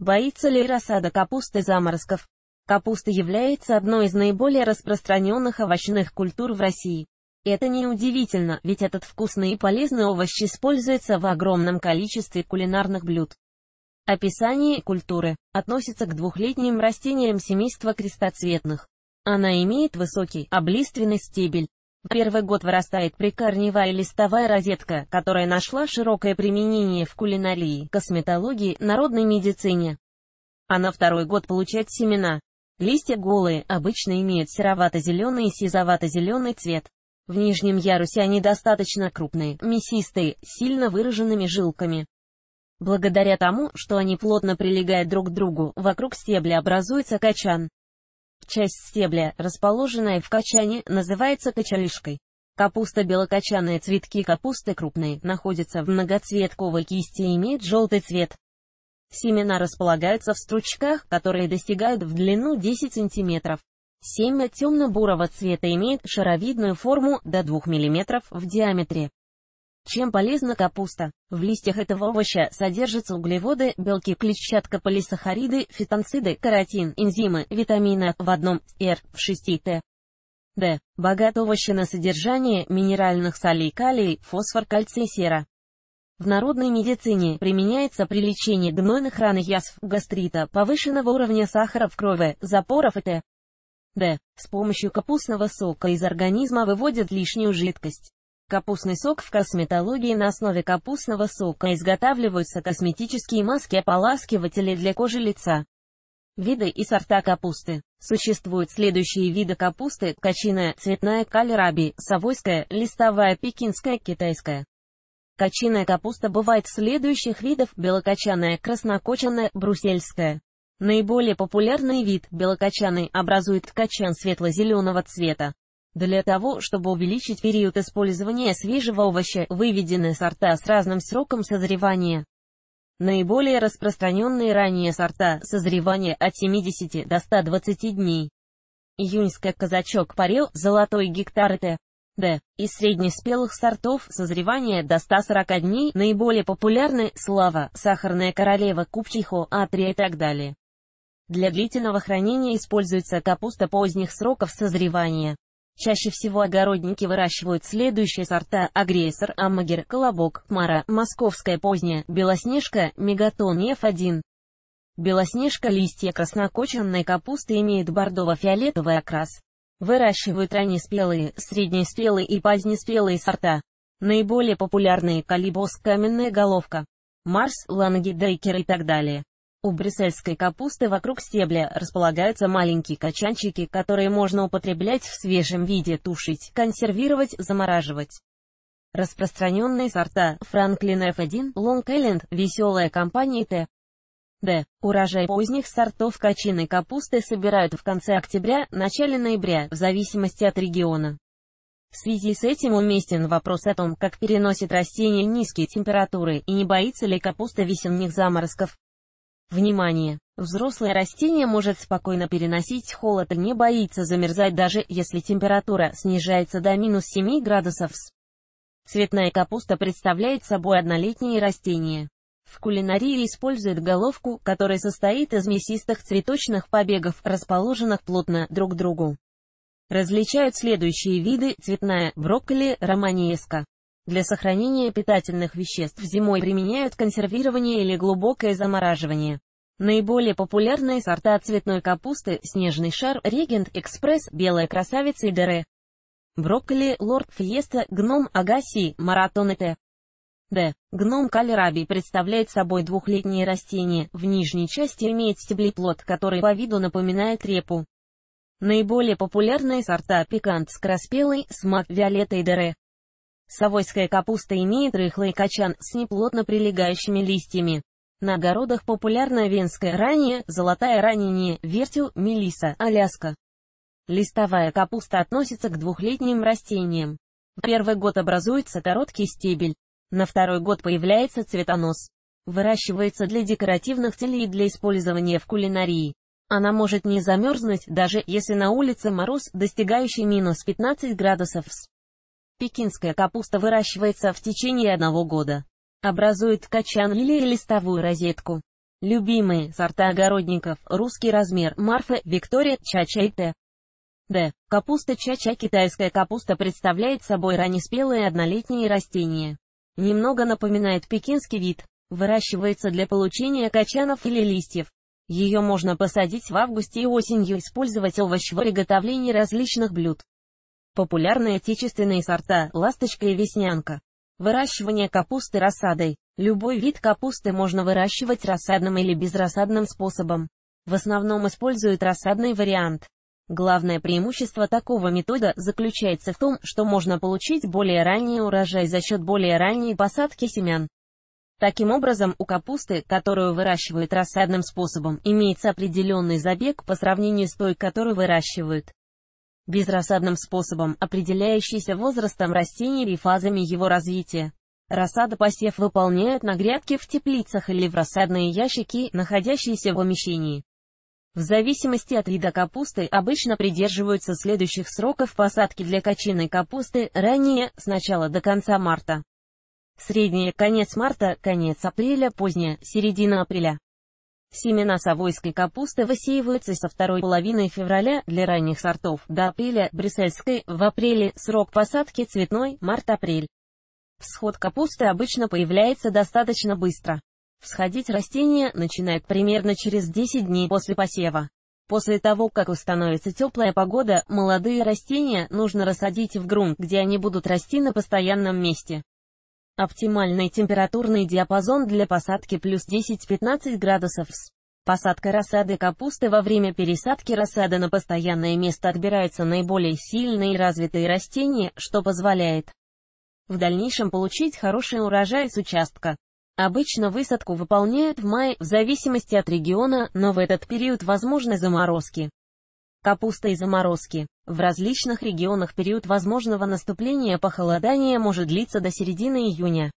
Боится ли рассада капусты заморозков? Капуста является одной из наиболее распространенных овощных культур в России. Это неудивительно, ведь этот вкусный и полезный овощ используется в огромном количестве кулинарных блюд. Описание культуры относится к двухлетним растениям семейства крестоцветных. Она имеет высокий, облиственный стебель, Первый год вырастает прикорневая листовая розетка, которая нашла широкое применение в кулинарии, косметологии, народной медицине. А на второй год получает семена. Листья голые, обычно имеют серовато-зеленый и сизовато-зеленый цвет. В нижнем ярусе они достаточно крупные, мясистые, сильно выраженными жилками. Благодаря тому, что они плотно прилегают друг к другу, вокруг стебля образуется качан часть стебля, расположенная в качане, называется качалишкой. Капуста белокочанная. цветки капусты крупные, находятся в многоцветковой кисти и имеют желтый цвет. Семена располагаются в стручках, которые достигают в длину 10 см. Семя темно-бурого цвета имеет шаровидную форму до 2 мм в диаметре. Чем полезна капуста? В листьях этого овоща содержатся углеводы, белки, клетчатка, полисахариды, фитонциды, каротин, энзимы, витамины в одном, Р, в 6Т. Д. Богат овощи на содержание минеральных солей калий, фосфор, кальций, сера. В народной медицине применяется при лечении гнойных раных язв, гастрита, повышенного уровня сахара в крови, запоров и т. Д. С помощью капустного сока из организма выводят лишнюю жидкость. Капустный сок в косметологии на основе капустного сока изготавливаются косметические маски ополаскиватели для кожи лица. Виды и сорта капусты. Существуют следующие виды капусты – кочиная, цветная калераби, совойская, листовая, пекинская, китайская. Кочиная капуста бывает следующих видов – белокочанная, краснокочанная, брусельская. Наиболее популярный вид – белокочаный образует ткачан светло-зеленого цвета. Для того, чтобы увеличить период использования свежего овоща, выведены сорта с разным сроком созревания. Наиболее распространенные ранее сорта созревания от 70 до 120 дней. Июньская казачок парил, золотой гектар Т. Д. Из среднеспелых сортов созревания до 140 дней наиболее популярны слава, сахарная королева, купчихо, атрия и так далее. Для длительного хранения используется капуста поздних сроков созревания. Чаще всего огородники выращивают следующие сорта агрессор, амагер, колобок, мара, московская поздняя, белоснежка, мегатон F1. Белоснежка листья краснокочанной капусты имеет бордово-фиолетовый окрас. Выращивают раннеспелые, среднеспелые и позднеспелые сорта. Наиболее популярные – Калибос каменная головка, марс, лангидейкер и так далее. У брюссельской капусты вокруг стебля располагаются маленькие качанчики, которые можно употреблять в свежем виде, тушить, консервировать, замораживать. Распространенные сорта Франклин F1, Long Island, Веселая компания Т. Д. Урожай поздних сортов кочиной капусты собирают в конце октября-начале ноября, в зависимости от региона. В связи с этим уместен вопрос о том, как переносит растение низкие температуры и не боится ли капуста весенних заморозков. Внимание! Взрослое растение может спокойно переносить холод и не боится замерзать даже если температура снижается до минус 7 градусов. Цветная капуста представляет собой однолетние растения. В кулинарии используют головку, которая состоит из мясистых цветочных побегов, расположенных плотно друг к другу. Различают следующие виды – цветная, брокколи, романьеска. Для сохранения питательных веществ зимой применяют консервирование или глубокое замораживание. Наиболее популярные сорта цветной капусты – снежный шар, регент, экспресс, белая красавица и дере. Брокколи, лорд, фиеста, гном, агаси, маратон и т. Д. Гном кальраби представляет собой двухлетнее растение, в нижней части имеет стеблеплод, который по виду напоминает репу. Наиболее популярные сорта пикант скороспелый, смак, виолета и дере. Совойская капуста имеет рыхлый качан с неплотно прилегающими листьями. На огородах популярна венская ранее, золотая ранение, вертю, мелиса, аляска. Листовая капуста относится к двухлетним растениям. В первый год образуется короткий стебель. На второй год появляется цветонос. Выращивается для декоративных целей и для использования в кулинарии. Она может не замерзнуть, даже если на улице мороз, достигающий минус 15 градусов. Пекинская капуста выращивается в течение одного года. Образует качан или листовую розетку. Любимые сорта огородников – русский размер, марфы, Виктория, чача и т. Д. Капуста чача Китайская капуста представляет собой раннеспелые однолетние растения. Немного напоминает пекинский вид. Выращивается для получения качанов или листьев. Ее можно посадить в августе и осенью, использовать овощ в приготовлении различных блюд. Популярные отечественные сорта «Ласточка» и «Веснянка». Выращивание капусты рассадой. Любой вид капусты можно выращивать рассадным или безрассадным способом. В основном используют рассадный вариант. Главное преимущество такого метода заключается в том, что можно получить более ранний урожай за счет более ранней посадки семян. Таким образом, у капусты, которую выращивают рассадным способом, имеется определенный забег по сравнению с той, которую выращивают безрассадным способом, определяющийся возрастом растений и фазами его развития. Рассада посев выполняют на грядке в теплицах или в рассадные ящики, находящиеся в помещении. В зависимости от вида капусты обычно придерживаются следующих сроков посадки для кочиной капусты ранее, с начала до конца марта. Среднее – конец марта, конец апреля, позднее – середина апреля. Семена совойской капусты высеиваются со второй половины февраля для ранних сортов до апреля, брюссельской в апреле, срок посадки цветной март-апрель. Всход капусты обычно появляется достаточно быстро. Всходить растения начинает примерно через 10 дней после посева. После того, как установится теплая погода, молодые растения нужно рассадить в грунт, где они будут расти на постоянном месте. Оптимальный температурный диапазон для посадки плюс 10-15 градусов с. Посадка рассады капусты во время пересадки рассады на постоянное место отбираются наиболее сильные и развитые растения, что позволяет в дальнейшем получить хороший урожай с участка. Обычно высадку выполняют в мае, в зависимости от региона, но в этот период возможны заморозки капуста и заморозки. В различных регионах период возможного наступления похолодания может длиться до середины июня.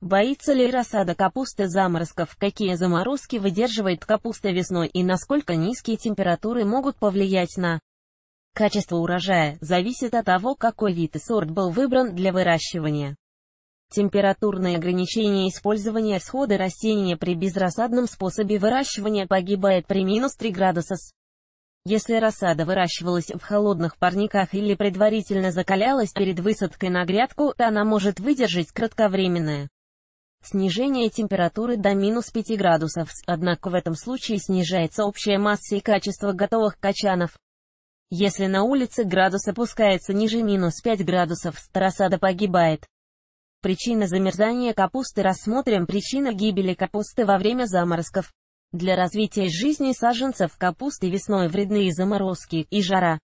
Боится ли рассада капусты заморозков, какие заморозки выдерживает капуста весной и насколько низкие температуры могут повлиять на качество урожая, зависит от того, какой вид и сорт был выбран для выращивания. Температурные ограничения использования схода растения при безрассадном способе выращивания погибает при минус 3 градуса с если рассада выращивалась в холодных парниках или предварительно закалялась перед высадкой на грядку, то она может выдержать кратковременное снижение температуры до минус 5 градусов, однако в этом случае снижается общая масса и качество готовых качанов. Если на улице градус опускается ниже минус 5 градусов, рассада погибает. Причина замерзания капусты Рассмотрим причины гибели капусты во время заморозков. Для развития жизни саженцев капусты весной вредны и заморозки, и жара.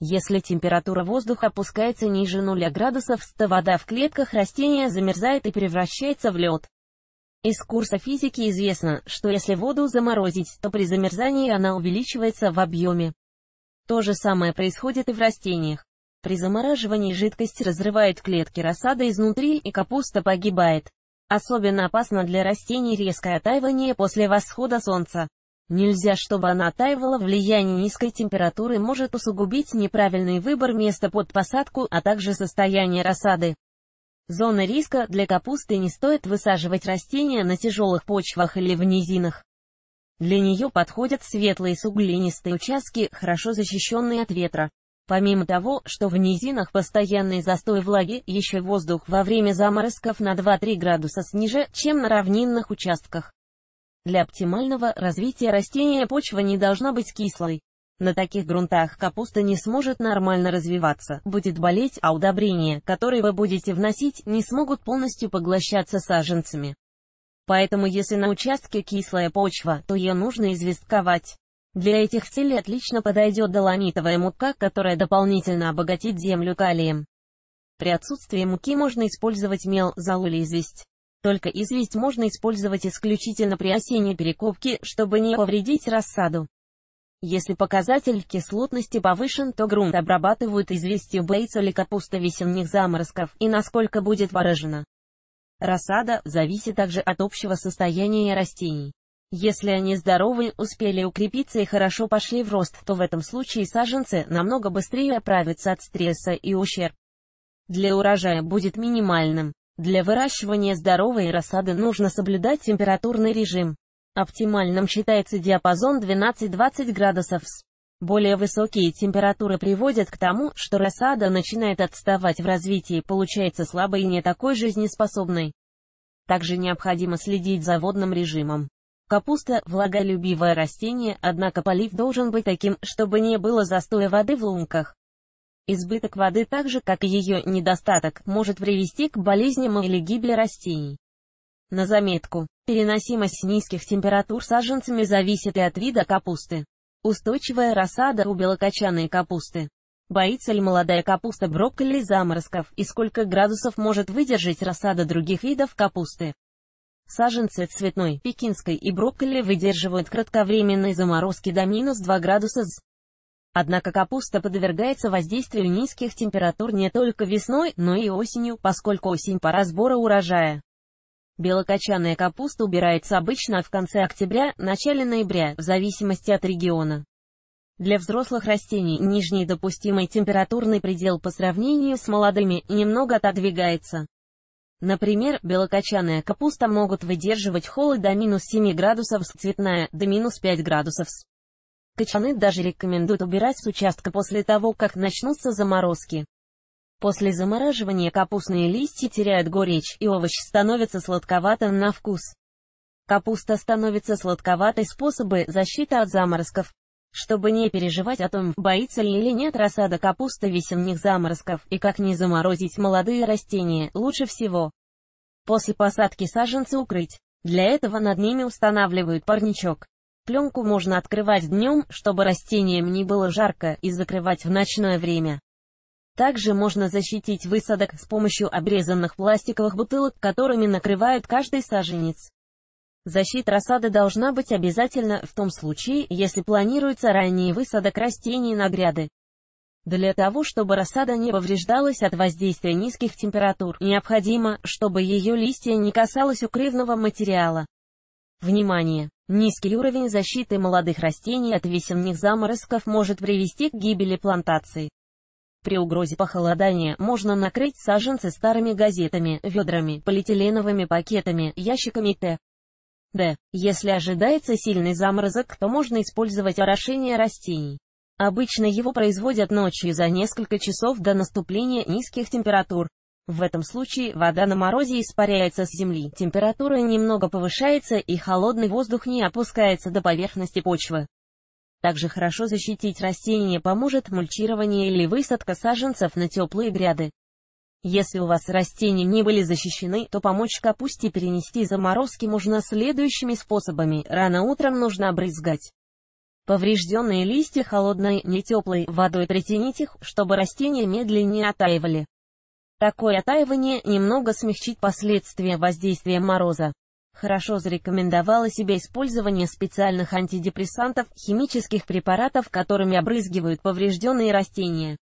Если температура воздуха опускается ниже 0 градусов, то вода в клетках растения замерзает и превращается в лед. Из курса физики известно, что если воду заморозить, то при замерзании она увеличивается в объеме. То же самое происходит и в растениях. При замораживании жидкость разрывает клетки рассады изнутри, и капуста погибает. Особенно опасно для растений резкое таивание после восхода солнца. Нельзя, чтобы она таивала, влияние низкой температуры может усугубить неправильный выбор места под посадку, а также состояние рассады. Зона риска для капусты не стоит высаживать растения на тяжелых почвах или в низинах. Для нее подходят светлые суглинистые участки, хорошо защищенные от ветра. Помимо того, что в низинах постоянный застой влаги, еще воздух во время заморозков на 2-3 градуса ниже, чем на равнинных участках. Для оптимального развития растения почва не должна быть кислой. На таких грунтах капуста не сможет нормально развиваться, будет болеть, а удобрения, которые вы будете вносить, не смогут полностью поглощаться саженцами. Поэтому если на участке кислая почва, то ее нужно известковать. Для этих целей отлично подойдет доломитовая мука, которая дополнительно обогатит землю калием. При отсутствии муки можно использовать мел, золу или известь. Только известь можно использовать исключительно при осенней перекопке, чтобы не повредить рассаду. Если показатель кислотности повышен, то грунт обрабатывают известью бейцу или капуста весенних заморозков, и насколько будет выражена. Рассада зависит также от общего состояния растений. Если они здоровы, успели укрепиться и хорошо пошли в рост, то в этом случае саженцы намного быстрее оправятся от стресса и ущерб для урожая будет минимальным. Для выращивания здоровой рассады нужно соблюдать температурный режим. Оптимальным считается диапазон 12-20 градусов. Более высокие температуры приводят к тому, что рассада начинает отставать в развитии, получается слабой и не такой жизнеспособной. Также необходимо следить за водным режимом. Капуста – влаголюбивое растение, однако полив должен быть таким, чтобы не было застоя воды в лунках. Избыток воды так же, как и ее недостаток, может привести к болезням или гибели растений. На заметку, переносимость низких температур саженцами зависит и от вида капусты. Устойчивая рассада у белокочанной капусты. Боится ли молодая капуста брокколи заморозков и сколько градусов может выдержать рассада других видов капусты? Саженцы цветной, пекинской и брокколи выдерживают кратковременные заморозки до минус 2 градуса с. Однако капуста подвергается воздействию низких температур не только весной, но и осенью, поскольку осень пора сбора урожая. Белокочанная капуста убирается обычно в конце октября, начале ноября, в зависимости от региона. Для взрослых растений нижний допустимый температурный предел по сравнению с молодыми немного отодвигается. Например, белокочанная капуста могут выдерживать холод до минус 7 градусов, цветная – до минус 5 градусов. Кочаны даже рекомендуют убирать с участка после того, как начнутся заморозки. После замораживания капустные листья теряют горечь, и овощ становится сладковатым на вкус. Капуста становится сладковатой способы защиты от заморозков чтобы не переживать о том, боится ли или нет рассада капусты весенних заморозков, и как не заморозить молодые растения, лучше всего после посадки саженцы укрыть. Для этого над ними устанавливают парничок. Пленку можно открывать днем, чтобы растениям не было жарко, и закрывать в ночное время. Также можно защитить высадок с помощью обрезанных пластиковых бутылок, которыми накрывают каждый саженец. Защита рассады должна быть обязательна в том случае, если планируется ранний высадок растений на гряды. Для того, чтобы рассада не повреждалась от воздействия низких температур, необходимо, чтобы ее листья не касалось укрывного материала. Внимание! Низкий уровень защиты молодых растений от весенних заморозков может привести к гибели плантации. При угрозе похолодания можно накрыть саженцы старыми газетами, ведрами, полиэтиленовыми пакетами, ящиками Т. Д. Если ожидается сильный заморозок, то можно использовать орошение растений. Обычно его производят ночью за несколько часов до наступления низких температур. В этом случае вода на морозе испаряется с земли, температура немного повышается и холодный воздух не опускается до поверхности почвы. Также хорошо защитить растения поможет мульчирование или высадка саженцев на теплые гряды. Если у вас растения не были защищены, то помочь капусте перенести заморозки можно следующими способами. Рано утром нужно обрызгать поврежденные листья холодной, не теплой водой. Притяните их, чтобы растения медленнее оттаивали. Такое оттаивание немного смягчит последствия воздействия мороза. Хорошо зарекомендовало себя использование специальных антидепрессантов, химических препаратов, которыми обрызгивают поврежденные растения.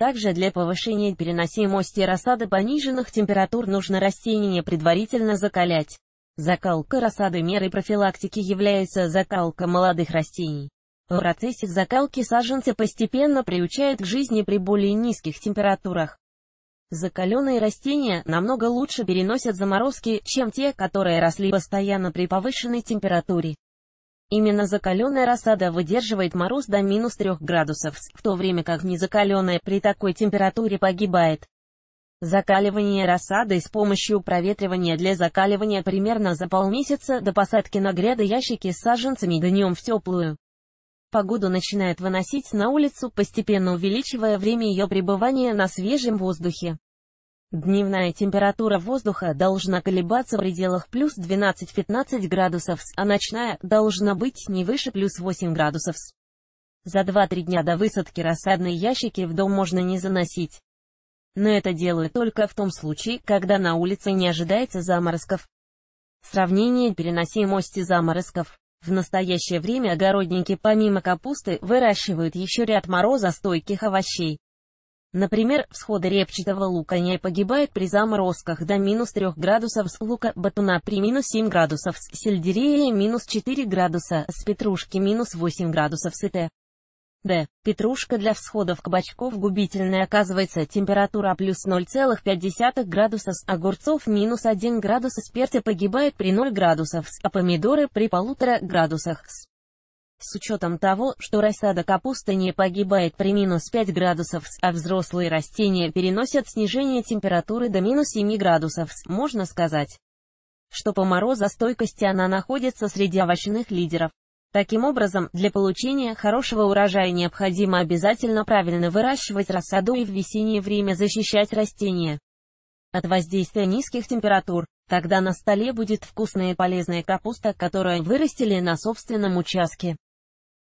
Также для повышения переносимости рассады пониженных температур нужно растения предварительно закалять. Закалка рассады мерой профилактики является закалка молодых растений. В процессе закалки саженцы постепенно приучают к жизни при более низких температурах. Закаленные растения намного лучше переносят заморозки, чем те, которые росли постоянно при повышенной температуре. Именно закаленная рассада выдерживает мороз до минус 3 градусов, в то время как незакаленная при такой температуре погибает. Закаливание рассады с помощью проветривания для закаливания примерно за полмесяца до посадки на гряды ящики с саженцами днем в теплую. Погоду начинает выносить на улицу, постепенно увеличивая время ее пребывания на свежем воздухе. Дневная температура воздуха должна колебаться в пределах плюс 12-15 градусов, а ночная должна быть не выше плюс 8 градусов. За 2-3 дня до высадки рассадные ящики в дом можно не заносить. Но это делают только в том случае, когда на улице не ожидается заморозков. Сравнение переносимости заморозков. В настоящее время огородники помимо капусты выращивают еще ряд морозостойких овощей. Например, всходы репчатого лука не погибают при заморозках до минус 3 градусов с лука батуна при минус 7 градусов с сельдерея минус 4 градуса с петрушки минус 8 градусов с т. Д. Петрушка для всходов кабачков губительная оказывается температура плюс 0,5 градуса с огурцов минус 1 градус с перца погибает при 0 градусов с, а помидоры при полутора градусах с. С учетом того, что рассада капусты не погибает при минус 5 градусов, а взрослые растения переносят снижение температуры до минус 7 градусов, можно сказать, что по морозостойкости она находится среди овощных лидеров. Таким образом, для получения хорошего урожая необходимо обязательно правильно выращивать рассаду и в весеннее время защищать растения от воздействия низких температур. Тогда на столе будет вкусная и полезная капуста, которую вырастили на собственном участке.